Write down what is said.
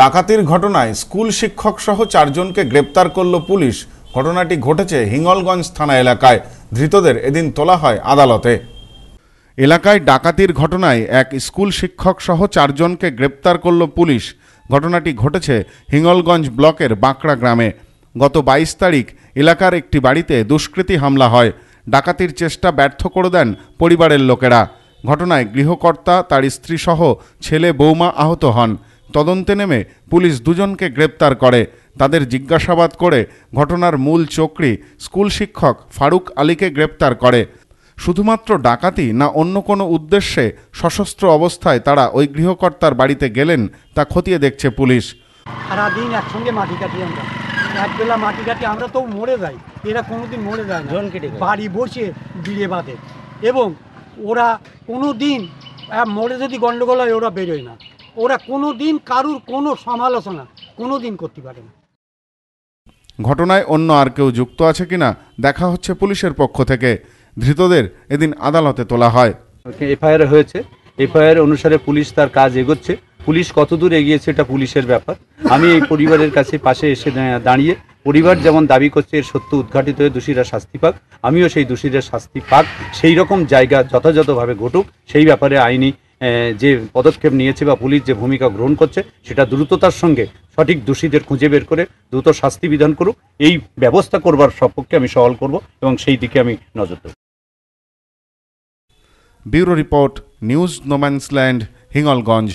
ডাকাতির ঘটনায় স্কুল শিক্ষক সহ চারজনকে গ্রেপ্তার করল পুলিশ ঘটনাটি ঘটেছে হিঙ্গলগঞ্জ থানা এলাকায় ধৃতদের এদিন তোলা হয় আদালতে এলাকায় ডাকাতির ঘটনায় এক স্কুল শিক্ষক সহ চারজনকে গ্রেপ্তার করল পুলিশ ঘটনাটি ঘটেছে হিঙ্গলগঞ্জ ব্লকের বাঁকড়া গ্রামে গত ২২ তারিখ এলাকার একটি বাড়িতে দুষ্কৃতী হামলা হয় ডাকাতির চেষ্টা ব্যর্থ করে দেন পরিবারের লোকেরা ঘটনায় গৃহকর্তা তার স্ত্রীসহ ছেলে বৌমা আহত হন তদন্তে নেমে পুলিশ দুজনকে গ্রেপ্তার করে তাদের জিজ্ঞাসাবাদ করে ঘটনার মূল চক্রি স্কুল শিক্ষক ফারুক আলীকে গ্রেপ্তার করে শুধুমাত্র ডাকাতি না অন্য কোনো উদ্দেশ্যে সশস্ত্র অবস্থায় তারা ওই গৃহকর্তার বাড়িতে গেলেন তা খতিয়ে দেখছে পুলিশ সারাদিন একসঙ্গে মাটি কাটি আমরা একবেলা মাটি কাটি আমরা তো মরে যাই এরা কোনোদিন মরে যায় জন কেটে বাড়ি বসে বিড়ে বাঁধে এবং ওরা কোনো দিন মরে যদি গণ্ডগোল হয় ওরা বেরোয় না ওরা কোনো দিন কারুর কোনো সমালোচনা কোনো দিন করতে পারে না ঘটনায় অন্য আর কেউ যুক্ত আছে কিনা দেখা হচ্ছে পুলিশের পক্ষ থেকে ধৃতদের এদিন আদালতে তোলা হয় এফআইআর হয়েছে এফআইআর অনুসারে পুলিশ তার কাজ এগোচ্ছে পুলিশ কতদূর এগিয়েছে এটা পুলিশের ব্যাপার আমি এই পরিবারের কাছে পাশে এসে দাঁড়িয়ে পরিবার যেমন দাবি করছে এর সত্য উদ্ঘাটিত হয়ে দোষীরা শাস্তি পাক আমিও সেই দোষীরা শাস্তি পাক সেই রকম জায়গা যথাযথভাবে ঘটুক সেই ব্যাপারে আইনি যে পদক্ষেপ নিয়েছে বা পুলিশ যে ভূমিকা গ্রহণ করছে সেটা দ্রুততার সঙ্গে সঠিক দোষীদের খুঁজে বের করে দ্রুত শাস্তি বিধান করুক এই ব্যবস্থা করবার সপক্ষে আমি সওয়াল করব এবং সেই দিকে আমি নজর দেব bureau report news no man's land Hingalganj